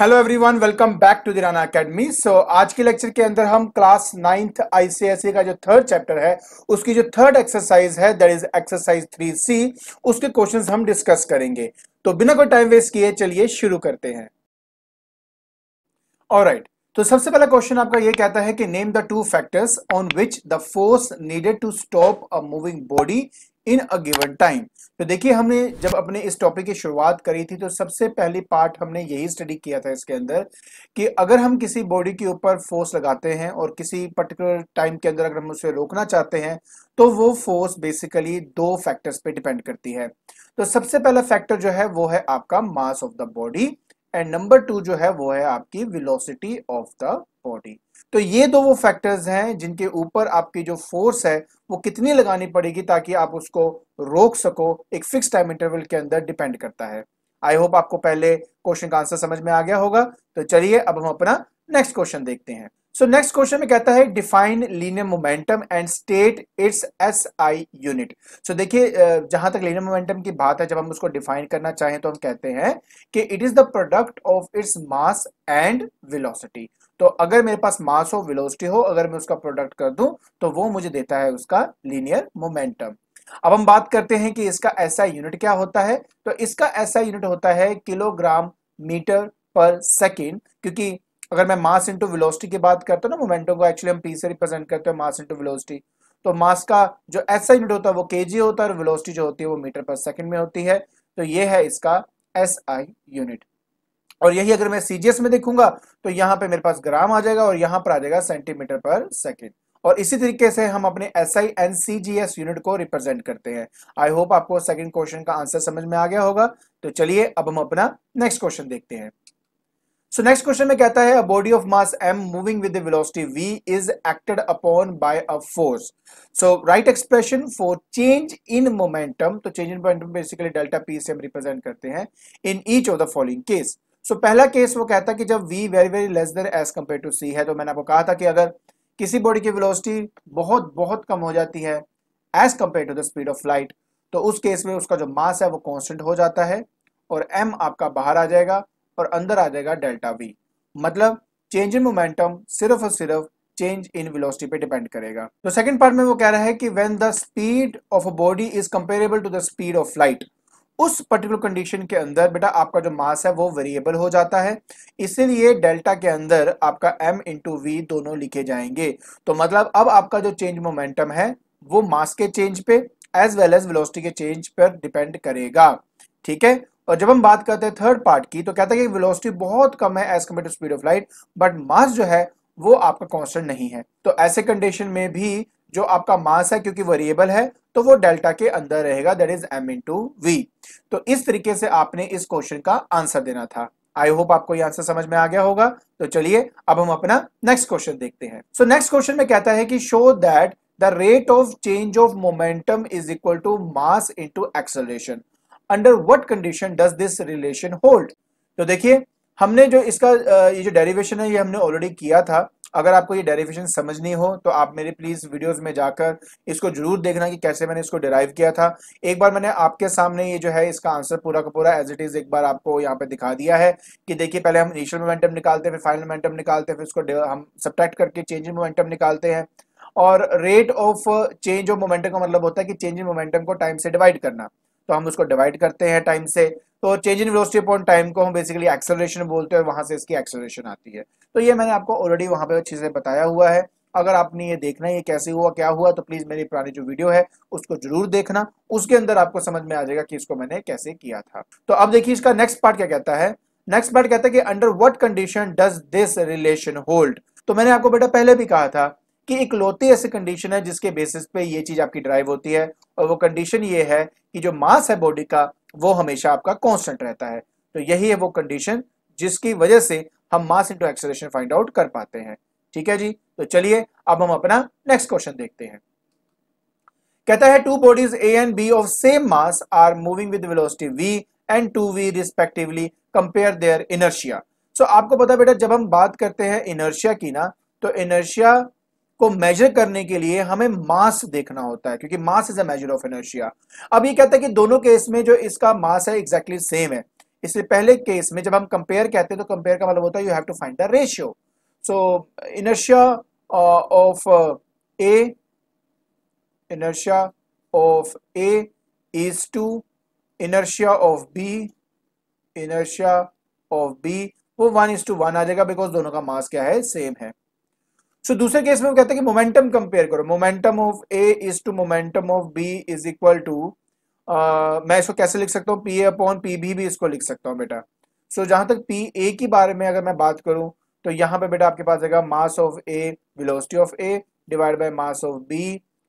Hello everyone welcome back to Dirana academy so आज के lecture के अंदर हम क्लास नाइन्थ आईसीएसई का जो थर्ड चैप्टर है उसकी जो थर्ड एक्सरसाइज है that is exercise three C उसके क्वेश्चंस हम डिस्कस करेंगे तो बिना कोई टाइम वेस्ट किए चलिए शुरू करते हैं राइट right, तो सबसे पहला क्वेश्चन आपका ये कहता है कि name the two factors on which the force needed to stop a moving body in a given time तो देखिए हमने जब अपने इस टॉपिक की शुरुआत करी थी तो सबसे पहली पार्ट हमने यही स्टडी किया था इसके अंदर कि अगर हम किसी बॉडी के ऊपर फोर्स लगाते हैं और किसी पर्टिकुलर टाइम के अंदर अगर हम उसे रोकना चाहते हैं तो वो फोर्स बेसिकली दो फैक्टर्स पे डिपेंड करती है तो सबसे पहला फैक्टर जो है वो है आपका mass of the body and number two जो है वो है आपकी विलोसिटी ऑफ द बॉडी तो ये दो वो फैक्टर्स हैं जिनके ऊपर आपकी जो फोर्स है वो कितनी लगानी पड़ेगी ताकि आप उसको रोक सको एक फिक्स टाइम इंटरवल के अंदर डिपेंड करता है आई होप आपको पहले क्वेश्चन का आंसर समझ में आ गया होगा तो चलिए अब हम अपना नेक्स्ट क्वेश्चन देखते हैं सो नेक्स्ट क्वेश्चन में कहता है define linear momentum and state its S I unit so देखिए जहां तक लीनियर मोमेंटम की बात है जब हम उसको डिफाइन करना चाहें तो हम कहते हैं कि it is the product of its mass and velocity तो अगर मेरे पास मास हो वेलोसिटी हो अगर मैं उसका प्रोडक्ट कर दूं तो वो मुझे देता है उसका लीनियर मोमेंटम अब हम बात करते हैं कि इसका ऐसा यूनिट क्या होता है तो इसका ऐसा यूनिट होता है किलोग्राम मीटर पर सेकेंड क्योंकि अगर मैं मास इंटू विलोसिटी की बात करता हूँ ना मोमेंटम को एक्चुअली हम पी से रिप्रेजेंट करते हैं मास इंटू विलोसिटी तो मास का जो ऐसा यूनिट होता है वो के होता है और विलोसिटी जो होती है वो मीटर पर सेकेंड में होती है तो ये है इसका एस यूनिट और यही अगर मैं सीजीएस में देखूंगा तो यहाँ पे मेरे पास ग्राम आ जाएगा और यहाँ पर आ जाएगा सेंटीमीटर पर सेकेंड और इसी तरीके से हम अपने S I and C G S unit को रिप्रेजेंट करते हैं आई होप आपको सेकेंड क्वेश्चन का आंसर समझ में आ गया होगा तो चलिए अब हम अपना नेक्स्ट क्वेश्चन देखते हैं सो नेक्स्ट क्वेश्चन में कहता है body of mass M moving with velocity v is acted upon by a force so write expression for change in momentum तो change in momentum basically delta P से हम represent करते हैं in each of the following case so पहला case वो कहता है कि जब v very very less than as compared to C है तो मैंने आपको कहा था कि अगर किसी बॉडी की वेलोसिटी बहुत बहुत कम हो जाती है as compared to the speed of light तो उस केस में उसका जो मास है वो कॉन्स्टेंट हो जाता है और एम आपका बाहर आ जाएगा और अंदर आ जाएगा डेल्टा वी मतलब चेंज इन मोमेंटम सिर्फ और सिर्फ चेंज इन वेलोसिटी पे डिपेंड करेगा तो सेकंड पार्ट में वो कह रहा है कि when the speed of a body is comparable to the speed of light उस पर्टिकुलर कंडीशन के अंदर बेटा आपका जो मास है वो वेरिएबल हो जाता है इसीलिए डेल्टा के अंदर आपका एम इंटू वी दोनों लिखे जाएंगे तो मतलब अब आपका जो चेंज मोमेंटम है वो मास के चेंज पे एज वेल एज वेलोसिटी के चेंज पर डिपेंड करेगा ठीक है और जब हम बात करते हैं थर्ड पार्ट की तो कहता है कि वेलोसिटी बहुत कम है as compare to speed of light but mass जो है वो आपका कॉन्स्टेंट नहीं है तो ऐसे कंडीशन में भी जो आपका मास है क्योंकि वेरिएबल है तो वो डेल्टा के अंदर रहेगा that is M into V तो इस तरीके से आपने इस क्वेश्चन का आंसर देना था आई होप आपको ये आंसर समझ में आ गया होगा तो चलिए अब हम अपना नेक्स्ट क्वेश्चन देखते हैं सो नेक्स्ट क्वेश्चन में कहता है कि show that the rate of change of momentum is equal to mass into acceleration under what condition does this relation hold तो देखिए हमने जो इसका ये जो डेरिवेशन है ये हमने ऑलरेडी किया था अगर आपको ये डेरिवेशन समझनी हो तो आप मेरे प्लीज वीडियोस में जाकर इसको जरूर देखना कि कैसे मैंने इसको डिराइव किया था एक बार मैंने आपके सामने ये जो है इसका आंसर पूरा का पूरा एज इट इज एक बार आपको यहाँ पे दिखा दिया है कि देखिए पहले हम इनिशियल मोमेंटम निकालते हैं फिर फाइनल मोमेंटम निकालते हैं फिर इसको हम सब्ट्रैक्ट करके चेंज इन मोमेंटम निकालते हैं और rate of change of momentum का मतलब होता है कि चेंज इन मोमेंटम को टाइम से डिवाइड करना तो हम उसको डिवाइड करते हैं टाइम से तो change in velocity upon time को हम बेसिकली एक्सेलरेशन बोलते हैं वहां से इसकी एक्सेलरेशन आती है तो ये मैंने आपको ऑलरेडी वहां पे अच्छे से बताया हुआ है अगर आपने ये देखना है ये कैसे हुआ क्या हुआ तो प्लीज मेरी पुरानी जो वीडियो है उसको जरूर देखना उसके अंदर आपको समझ में आ जाएगा कि इसको मैंने कैसे किया था तो अब देखिए इसका नेक्स्ट पार्ट क्या कहता है नेक्स्ट पार्ट कहता है कि under what condition does this relation hold तो मैंने आपको बेटा पहले भी कहा था कि एक लौती ऐसी कंडीशन है जिसके बेसिस पे ये चीज आपकी ड्राइव होती है और वो कंडीशन ये है कि जो मास है बॉडी का वो हमेशा आपका कॉन्स्टेंट रहता है तो यही है वो कंडीशन जिसकी वजह से हम mass into acceleration find out कर पाते हैं ठीक है जी तो चलिए अब हम अपना नेक्स्ट क्वेश्चन देखते हैं कहता है two bodies A and B of same mass are moving with velocity V and two V respectively compare their inertia so आपको पता बेटा जब हम बात करते हैं इनर्शिया की ना तो इनर्शिया को मेजर करने के लिए हमें मास देखना होता है क्योंकि mass is a measure of inertia अब ये कहता है कि दोनों केस में जो इसका मास है एग्जैक्टली exactly सेम है इससे पहले केस में जब हम कंपेयर कहते हैं तो कंपेयर का मतलब होता है you have to find the ratio so inertia of A inertia of A is to inertia of B inertia of B वो वन इज टू वन आ जाएगा बिकॉज दोनों का मास क्या है सेम है सो दूसरे केस में हम कहते हैं कि मोमेंटम कंपेयर करो momentum of A is to momentum of B is equal to मैं इसको कैसे लिख सकता हूँ P A upon P B भी इसको लिख सकता हूँ बेटा सो so, जहां तक पी ए के बारे में अगर मैं बात करूं तो यहाँ पे बेटा आपके पास आएगा mass of A velocity of A divide by mass of B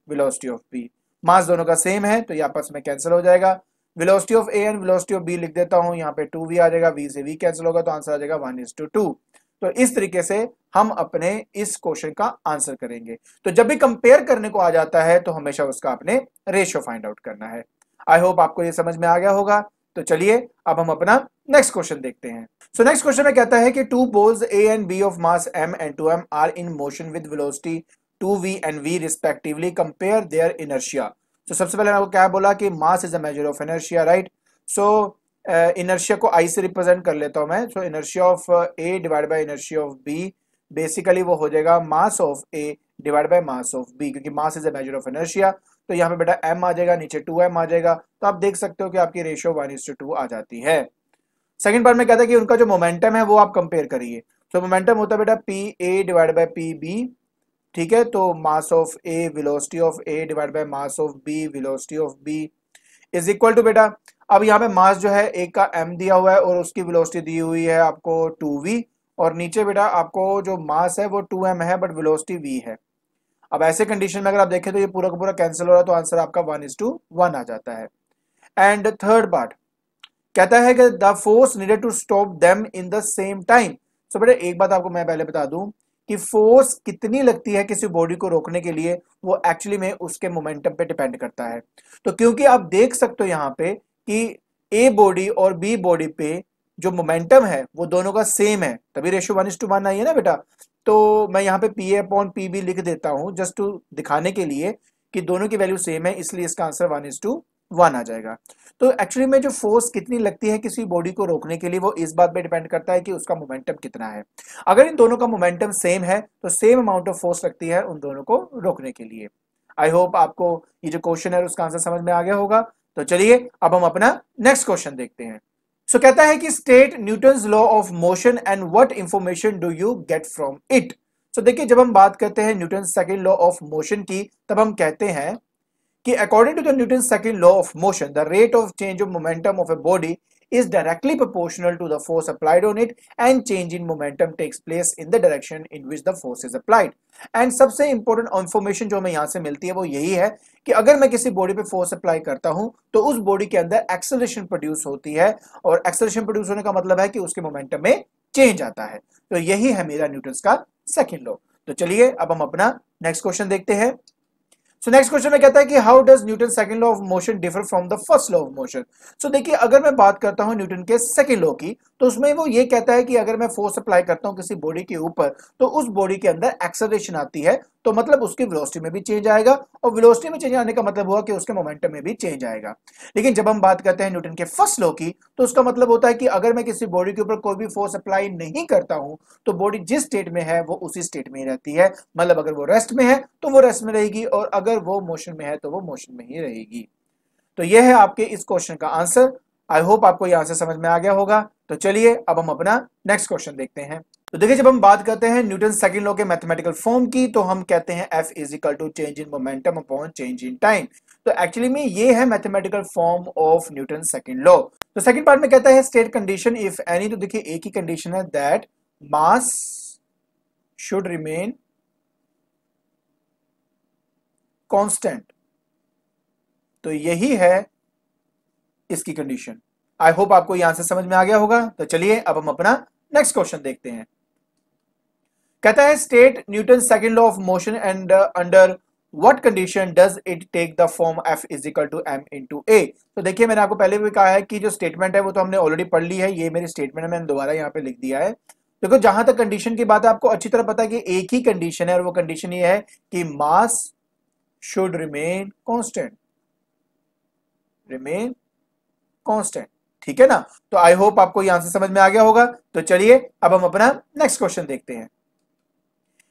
velocity of B mass दोनों का सेम है तो ये आपस में कैंसिल हो जाएगा velocity of A and velocity of B लिख देता हूँ यहाँ पे टू वी आ जाएगा वी से वी कैंसिल होगा तो आंसर आ जाएगा वन इज टू टू तो इस तरीके से हम अपने इस क्वेश्चन का आंसर करेंगे तो जब भी कंपेयर करने को आ जाता है तो हमेशा उसका अपने रेशियो फाइंड आउट करना है आई होप आपको ये समझ में आ गया होगा तो चलिए अब हम अपना नेक्स्ट क्वेश्चन देखते हैं सो नेक्स्ट क्वेश्चन में कहता है कि two balls A and B of mass M and two M are in motion with velocity two V and V respectively compare their inertia तो सबसे पहले आपको क्या बोला कि mass is a measure of inertia right so inertia को I से represent कर लेता हूं मैं so inertia of A divide by inertia of B basically वो हो जाएगा mass of A divide by mass of B क्योंकि mass is a measure of inertia तो यहाँ पे बेटा एम आ जाएगा नीचे टू एम आ जाएगा तो आप देख सकते हो कि आपकी रेशियो वन इज टू आ जाती है सेकेंड पार्ट में कहता है कि उनका जो मोमेंटम है वो आप कंपेयर करिए तो मोमेंटम होता है बेटा P A divide by P B ठीक है तो mass of A velocity of A divide by mass of B velocity of B is equal to बेटा अब यहाँ पे मास जो है एक का एम दिया हुआ है और उसकी वेलोसिटी दी हुई है आपको टू वी और नीचे बेटा आपको जो मास है वो टू एम है बट वेलोसिटी वी है अब ऐसे कंडीशन में अगर आप देखें तो ये पूरा का पूरा कैंसिल हो रहा है तो आंसर आपका वन इज टू वन आ जाता है एंड थर्ड पार्ट कहता है कि the force needed to stop them in the same time so बेटा एक बात आपको मैं पहले बता दूं कि फोर्स कितनी लगती है किसी बॉडी को रोकने के लिए वो एक्चुअली में उसके मोमेंटम पे डिपेंड करता है तो क्योंकि आप देख सकते हो यहाँ पे कि ए बॉडी और बी बॉडी पे जो मोमेंटम है वो दोनों का सेम है तभी ratio one is to one आई है ना बेटा तो मैं यहाँ पे P A upon P B लिख देता हूँ जस्ट टू दिखाने के लिए कि दोनों की वैल्यू सेम है इसलिए इसका answer one is to one आ जाएगा तो एक्चुअली में जो फोर्स कितनी लगती है किसी बॉडी को रोकने के लिए वो इस बात पे डिपेंड करता है कि उसका मोमेंटम कितना है अगर इन दोनों का मोमेंटम सेम है तो सेम अमाउंट ऑफ फोर्स लगती है उन दोनों को रोकने के लिए आई होप आपको ये जो क्वेश्चन है उसका आंसर समझ में आ गया होगा तो चलिए अब हम अपना नेक्स्ट क्वेश्चन देखते हैं सो so, कहता है कि state Newton law of motion and what information do you get from it so देखिए जब हम बात करते हैं Newton second law of motion की तब हम कहते हैं कि according to the Newton second law of motion the rate of change of momentum of a body is directly proportional to the force applied on it and change in momentum takes place in the direction in which the force is applied. And सबसे important information जो हमें यहाँ से मिलती है वो यही है कि अगर मैं किसी बॉडी पे फोर्स अप्लाई करता हूँ तो उस बॉडी के अंदर एक्सेलरेशन प्रोड्यूस होती है और एक्सेलरेशन प्रोड्यूस होने का मतलब है कि उसके मोमेंटम में चेंज आता है तो यही है मेरा न्यूटन का सेकेंड लॉ तो चलिए अब हम अपना नेक्स्ट क्वेश्चन देखते हैं सो नेक्स्ट क्वेश्चन में कहता है कि how does Newton second law of motion differ from the first law of motion so देखिए अगर मैं बात करता हूं न्यूटन के सेकंड लॉ की तो उसमें वो ये कहता है कि अगर मैं फोर्स अप्लाई करता हूं किसी बॉडी के ऊपर तो उस बॉडी के अंदर एक्सलेशन आती है तो मतलब उसकी वेलोसिटी में भी चेंज आएगा और वेलोसिटी में चेंज आने का मतलब हुआ कि उसके मोमेंटम में भी चेंज आएगा लेकिन जब हम बात करते हैं न्यूटन के फर्स्ट लॉ की तो उसका मतलब होता है कि अगर मैं किसी बॉडी के ऊपर कोई भी फोर्स अप्लाई नहीं करता हूं तो बॉडी जिस स्टेट में है वो उसी स्टेट में ही रहती है मतलब अगर वो रेस्ट में है तो वो रेस्ट में रहेगी और अगर वो मोशन में है तो वो मोशन में ही रहेगी तो यह है आपके इस क्वेश्चन का आंसर आई होप आपको यहां से समझ में आ गया होगा तो चलिए अब हम अपना नेक्स्ट क्वेश्चन देखते हैं तो देखिए जब हम बात करते हैं न्यूटन सेकंड लॉ के मैथमेटिकल फॉर्म की तो हम कहते हैं F is equal to change in momentum upon change in time तो एक्चुअली में ये है mathematical form of Newton second law तो सेकंड पार्ट में कहता है स्टेट कंडीशन इफ एनी तो देखिए एक ही कंडीशन है that mass should remain constant तो यही है इसकी कंडीशन आई होप आपको यहां से समझ में आ गया होगा तो चलिए अब हम अपना नेक्स्ट क्वेश्चन देखते हैं कहता है state Newton second law of motion and under what condition does it take the form F is equal to M into A तो देखिए मैंने आपको पहले भी कहा है कि जो स्टेटमेंट है वो तो हमने ऑलरेडी पढ़ ली है ये मेरी स्टेटमेंट है मैंने दोबारा यहाँ पे लिख दिया है देखो तो जहां तक कंडीशन की बात है आपको अच्छी तरह पता है कि एक ही कंडीशन है और वो कंडीशन ये है कि mass should remain constant remain constant ठीक है ना तो आई होप आपको यहां से समझ में आ गया होगा तो चलिए अब हम अपना नेक्स्ट क्वेश्चन देखते हैं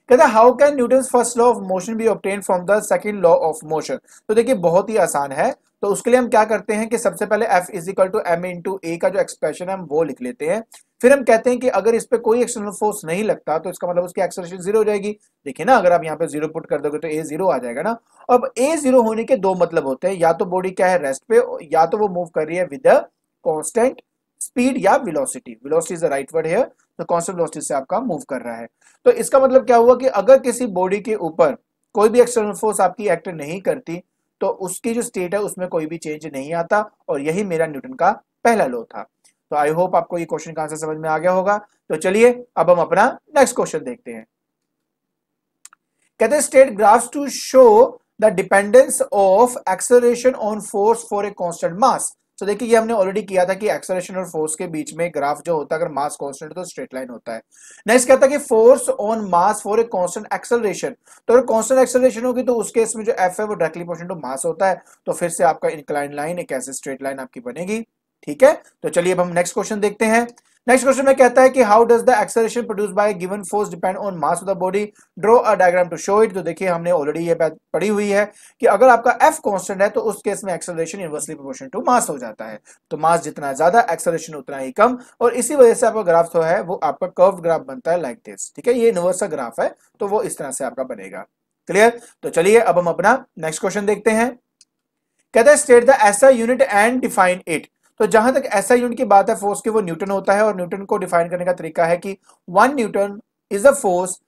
कहता है how can Newton first law of motion be obtained from the second law of motion तो देखिए बहुत ही आसान है तो उसके लिए हम क्या करते हैं कि सबसे पहले F is equal to M into A का जो एक्सप्रेशन है हम वो लिख लेते हैं फिर हम कहते हैं कि अगर इस पर कोई एक्सटर्नल फोर्स नहीं लगता तो इसका मतलब उसकी एक्सलेशन जीरो हो जाएगी देखिए ना अगर आप यहाँ पे जीरो पुट कर दोगे तो ए जीरो आ जाएगा ना अब ए जीरो होने के दो मतलब होते हैं या तो बॉडी क्या है रेस्ट पे या तो वो मूव कर रही है विद अ कॉन्स्टेंट स्पीड या velocity velocity is the right word है तो कॉन्स्टेंट विलोसिटी से आपका मूव कर रहा है तो इसका मतलब क्या हुआ कि अगर किसी बॉडी के ऊपर कोई भी एक्सटर्नल फोर्स आपकी एक्ट नहीं करती तो उसकी जो स्टेट है उसमें कोई भी चेंज नहीं आता और यही मेरा न्यूटन का पहला लो था तो आई होप आपको ये क्वेश्चन का आंसर समझ में आ गया होगा तो चलिए अब हम अपना नेक्स्ट क्वेश्चन देखते हैं कहते हैं state graphs to show the dependence of acceleration on force for a constant mass तो देखिए ये हमने ऑलरेडी किया था कि एक्सलेशन और फोर्स के बीच में ग्राफ जो होता है अगर मास कांस्टेंट तो स्ट्रेट लाइन होता है नेक्स्ट कहता है कि force on mass for a constant acceleration तो अगर कांस्टेंट एक्सलेशन होगी तो उस केस में जो एफ है वो डायरेक्टली पोर्शन टू मास होता है तो फिर से आपका इंक्लाइन लाइन एक ऐसे स्ट्रेट लाइन आपकी बनेगी ठीक है तो चलिए अब हम नेक्स्ट क्वेश्चन देखते हैं नेक्स्ट क्वेश्चन में कहता है कि how does the acceleration produce by given force depend on mass of the body draw a diagram to show it तो देखिए हमने ऑलरेडी ये बात पढ़ी हुई है कि अगर आपका एफ कांस्टेंट है तो उस केस में acceleration inversely proportion to mass हो जाता है तो मास जितना ज्यादा एक्सेलरेशन उतना ही कम और इसी वजह से आपका ग्राफ जो है वो आपका कर्व ग्राफ बनता है लाइक दिस ठीक है ये इनवर्स ग्राफ है तो वो इस तरह से आपका बनेगा क्लियर तो चलिए अब हम अपना नेक्स्ट क्वेश्चन देखते हैं कहते हैं state the SI unit and define it तो जहां तक ऐसा यूनिट की बात है फोर्स की वो न्यूटन होता है और न्यूटन को डिफाइन करने का तरीका है कि one newton is a force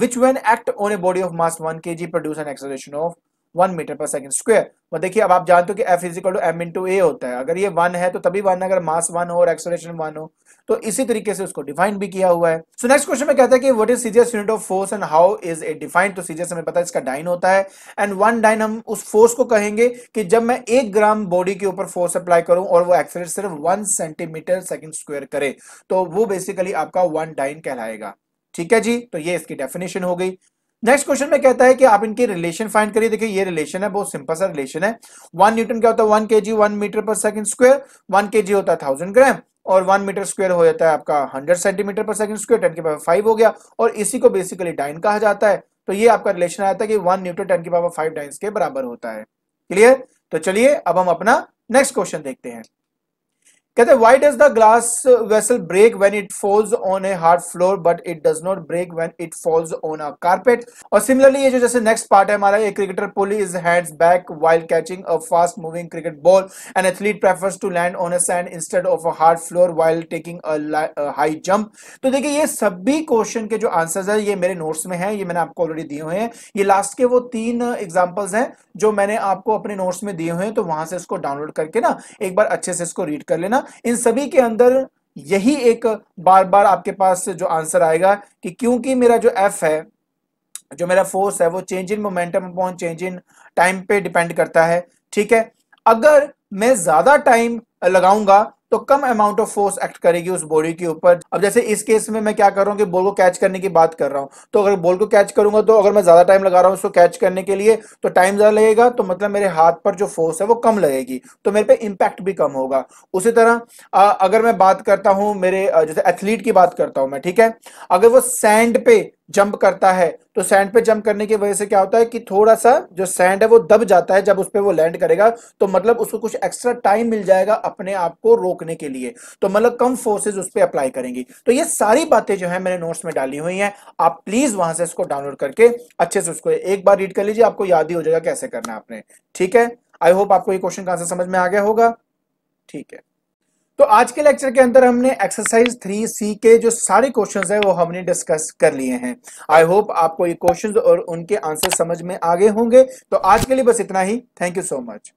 which when act on a body of mass one K G produce an acceleration of one metre per second square और मतलब देखिए अब आप जानते हो कि F equal to M into A होता है अगर ये वन है तो तभी वन अगर मास वन हो और एक्सलेशन वन हो तो इसी तरीके से उसको डिफाइन भी किया हुआ है सो नेक्स्ट क्वेश्चन में कहता है कि what is CGS unit of force and how is it defined तो सीजियस हमें पता है इसका डाइन होता है एंड वन डाइन हम उस फोर्स को कहेंगे कि जब मैं एक ग्राम बॉडी के ऊपर फोर्स अप्लाई करूं और वो एक्सलेट सिर्फ वन सेंटीमीटर सेकेंड स्क्वेयर करे तो वो बेसिकली आपका वन डाइन कहलाएगा ठीक है जी तो ये इसकी डेफिनेशन हो गई नेक्स्ट क्वेश्चन में कहता है कि आप इनके रिलेशन फाइंड करिए देखिए ये रिलेशन है बहुत सिंपल सा रिलेशन है वन न्यूटन क्या होता है one K G one metre per second square one K G होता है थाउजेंड ग्राम और वन मीटर स्क्वायर हो जाता है आपका hundred centimetre per second square ten के पावर फाइव हो गया और इसी को बेसिकली डाइन कहा जाता है तो ये आपका रिलेशन आया था कि वन न्यूटन टेन के पावर फाइव डाइन के बराबर होता है क्लियर तो चलिए अब हम अपना नेक्स्ट क्वेश्चन देखते हैं कहते हैं why does the glass vessel break when it falls on a hard floor but it does not break when it falls on a carpet और सिमिलरली ये जो जैसे नेक्स्ट पार्ट है हमारा ये cricketer pull is hands back while catching a fast moving cricket ball an athlete prefers to land on a sand instead of a hard floor while taking a high jump तो देखिए ये सभी question के जो answers है ये मेरे notes में है ये मैंने आपको ऑलरेडी दिए हुए हैं ये लास्ट के वो तीन एग्जाम्पल्स हैं जो मैंने आपको अपने नोट्स में दिए हुए हैं तो वहां से इसको डाउनलोड करके ना एक बार अच्छे से इसको रीड कर लेना इन सभी के अंदर यही एक बार बार आपके पास जो आंसर आएगा कि क्योंकि मेरा जो एफ है जो मेरा फोर्स है वो change in momentum upon change in time पे डिपेंड करता है ठीक है अगर मैं ज्यादा टाइम लगाऊंगा तो कम अमाउंट ऑफ फोर्स एक्ट करेगी उस बॉडी के ऊपर अब जैसे इस केस में मैं क्या कर रहा हूँ कि बॉल को कैच करने की बात कर रहा हूँ तो अगर बॉल को कैच करूंगा तो अगर मैं ज्यादा टाइम लगा रहा हूँ उसको कैच करने के लिए तो टाइम ज्यादा लगेगा तो मतलब मेरे हाथ पर जो फोर्स है वो कम लगेगी तो मेरे पे इम्पैक्ट भी कम होगा उसी तरह अगर मैं बात करता हूँ मेरे जैसे एथलीट की बात करता हूँ मैं ठीक है अगर वो सैंड पे जंप करता है तो सैंड पे जंप करने की वजह से क्या होता है कि थोड़ा सा जो सैंड है वो दब जाता है जब उस पर वो लैंड करेगा तो मतलब उसको कुछ एक्स्ट्रा टाइम मिल जाएगा अपने आप को रोकने के लिए तो मतलब कम फोर्सेज उस पर अप्लाई करेंगी तो ये सारी बातें जो है मैंने नोट्स में डाली हुई हैं आप प्लीज वहां से इसको डाउनलोड करके अच्छे से उसको एक बार रीड कर लीजिए आपको याद ही हो जाएगा कैसे करना है आपने ठीक है आई होप आपको ये क्वेश्चन का आंसर समझ में आ गया होगा ठीक है तो आज के लेक्चर के अंदर हमने एक्सरसाइज थ्री सी के जो सारे क्वेश्चन है वो हमने डिस्कस कर लिए हैं आई होप आपको ये क्वेश्चन और उनके आंसर समझ में आगे होंगे तो आज के लिए बस इतना ही थैंक यू सो मच